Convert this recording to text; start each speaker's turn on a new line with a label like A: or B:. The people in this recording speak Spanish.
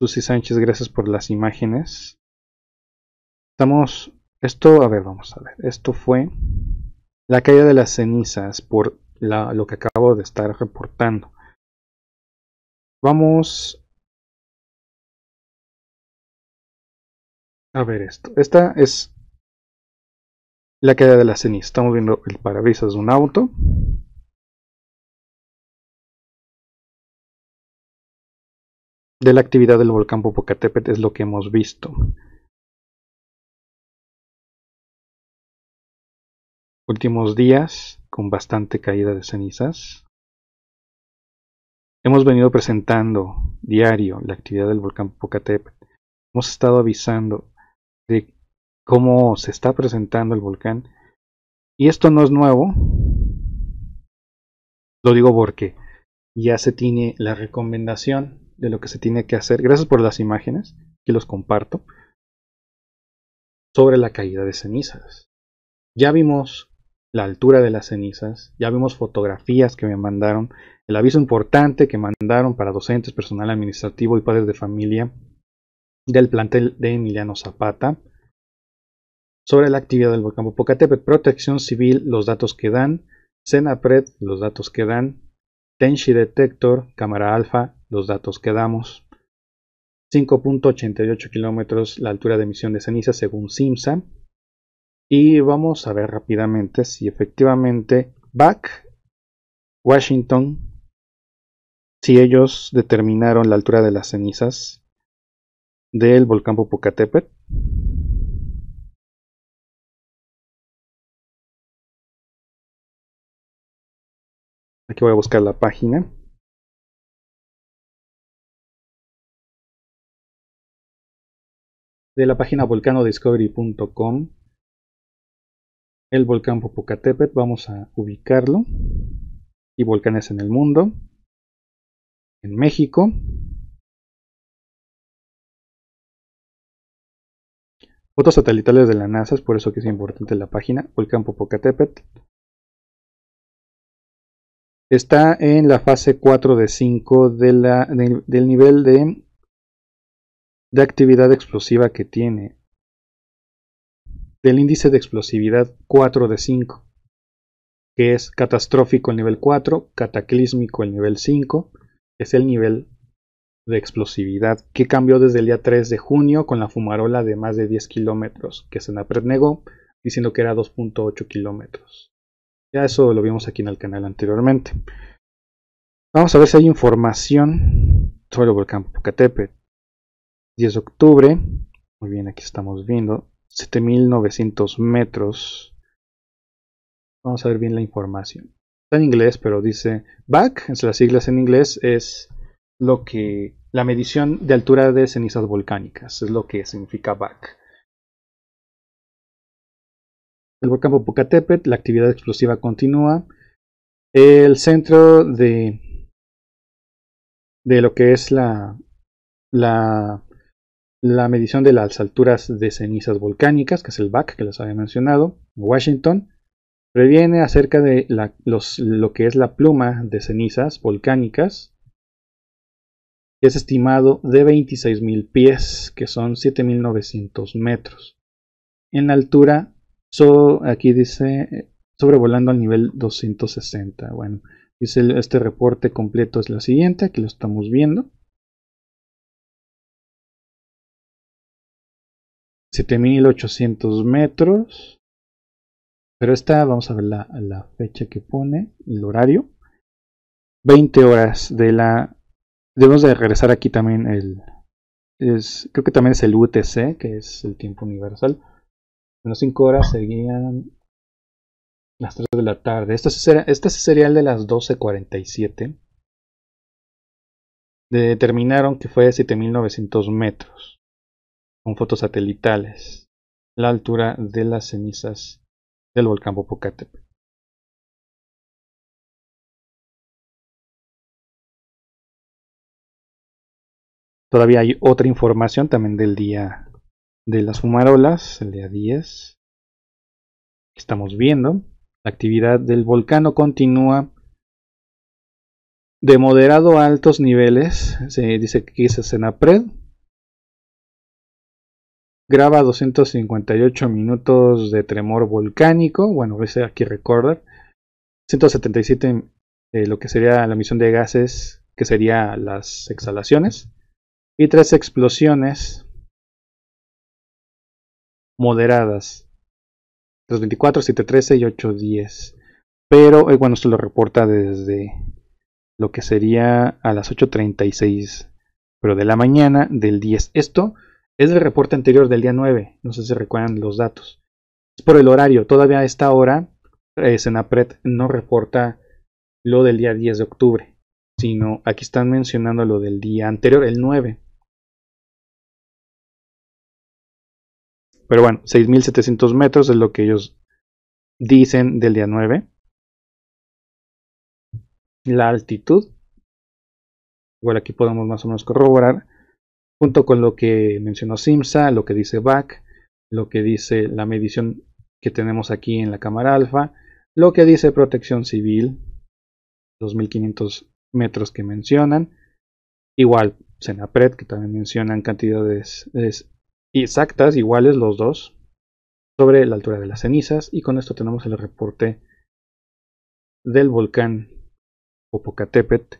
A: Susi Sánchez, gracias por las imágenes. Estamos. Esto, a ver, vamos a ver. Esto fue la caída de las cenizas por la, lo que acabo de estar reportando. Vamos
B: a ver esto. Esta es la caída de la ceniza. Estamos viendo el parabrisas de un auto. de la actividad del volcán Popocatépetl es lo que hemos visto. Últimos días con bastante
A: caída de cenizas. Hemos venido presentando diario la actividad del volcán Popocatépetl. Hemos estado avisando de cómo se está presentando el volcán. Y esto no es nuevo. Lo digo porque ya se tiene la recomendación de lo que se tiene que hacer. Gracias por las imágenes, que los comparto. Sobre la caída de cenizas. Ya vimos la altura de las cenizas, ya vimos fotografías que me mandaron, el aviso importante que mandaron para docentes, personal administrativo y padres de familia del plantel de Emiliano Zapata sobre la actividad del volcán Popocatépetl, Protección Civil, los datos que dan, Senapred, los datos que dan, Tenshi Detector, Cámara Alfa, los datos que damos. 5.88 kilómetros la altura de emisión de ceniza según SIMSA. Y vamos a ver rápidamente si efectivamente Back, Washington, si ellos determinaron la altura de las cenizas del volcán Popocatépetl.
B: Aquí voy a buscar la página. de la página volcanodiscovery.com.
A: El volcán Popocatépetl, vamos a ubicarlo. Y volcanes en el mundo. En México.
B: Fotos satelitales
A: de la NASA, es por eso que es importante la página. Volcán Popocatépetl. Está en la fase 4 de 5 del nivel de de actividad explosiva que tiene, del índice de explosividad 4 de 5, que es catastrófico el nivel 4, cataclísmico el nivel 5, es el nivel de explosividad que cambió desde el día 3 de junio con la fumarola de más de 10 kilómetros que Senapred negó, diciendo que era 2.8 kilómetros. Ya eso lo vimos aquí en el canal anteriormente. Vamos a ver si hay información sobre el volcán Popocatépetl. 10 de octubre. Muy bien, aquí estamos viendo 7900 metros. Vamos a ver bien la información. Está en inglés, pero dice BAC, las siglas en inglés, es lo que la medición de altura de cenizas volcánicas, es lo que significa BAC. El volcán Popocatépetl, la actividad explosiva continúa. El centro de de lo que es la la la medición de las alturas de cenizas volcánicas, que es el BAC que les había mencionado, Washington, previene acerca de lo que es la pluma de cenizas volcánicas, que es estimado de 26.000 pies, que son 7.900 metros. En la altura, aquí dice, sobrevolando al nivel 260. Bueno, dice este reporte completo es la siguiente, aquí lo estamos viendo.
B: 7800
A: metros. Pero esta, vamos a ver la, la fecha que pone, el horario. 20 horas de la... Debemos de regresar aquí también el... Es, creo que también es el UTC, que es el tiempo universal. las 5 horas serían las 3 de la tarde. esta sería, este sería el de las 12.47. Determinaron que fue de 7.900 metros con fotos satelitales, la altura de las cenizas del volcán Popocatépetl. Todavía hay otra información también del día de las fumarolas, el día 10. Estamos viendo, la actividad del volcán continúa de moderado a altos niveles. Se dice que es Senapred, graba 258 minutos de tremor volcánico, bueno, ese aquí recorder, 177 eh, lo que sería la emisión de gases, que sería las exhalaciones, y tres explosiones moderadas, 224, 713 y 810. Pero, eh, bueno, esto lo reporta desde lo que sería a las 8.36, pero de la mañana del 10. Esto es el reporte anterior del día 9, no sé si recuerdan los datos. Es por el horario, todavía a esta hora eh, Senapret no reporta lo del día 10 de octubre, sino aquí están mencionando lo del día anterior, el 9.
B: Pero bueno, 6.700
A: metros es lo que ellos dicen del día 9. La altitud. Igual aquí podemos más o menos corroborar junto con lo que mencionó Simsa, lo que dice BAC, lo que dice la medición que tenemos aquí en la cámara alfa, lo que dice protección civil, 2500 metros que mencionan, igual CENAPRED, que también mencionan cantidades exactas, iguales los dos, sobre la altura de las cenizas, y con esto tenemos el reporte del volcán Popocatépetl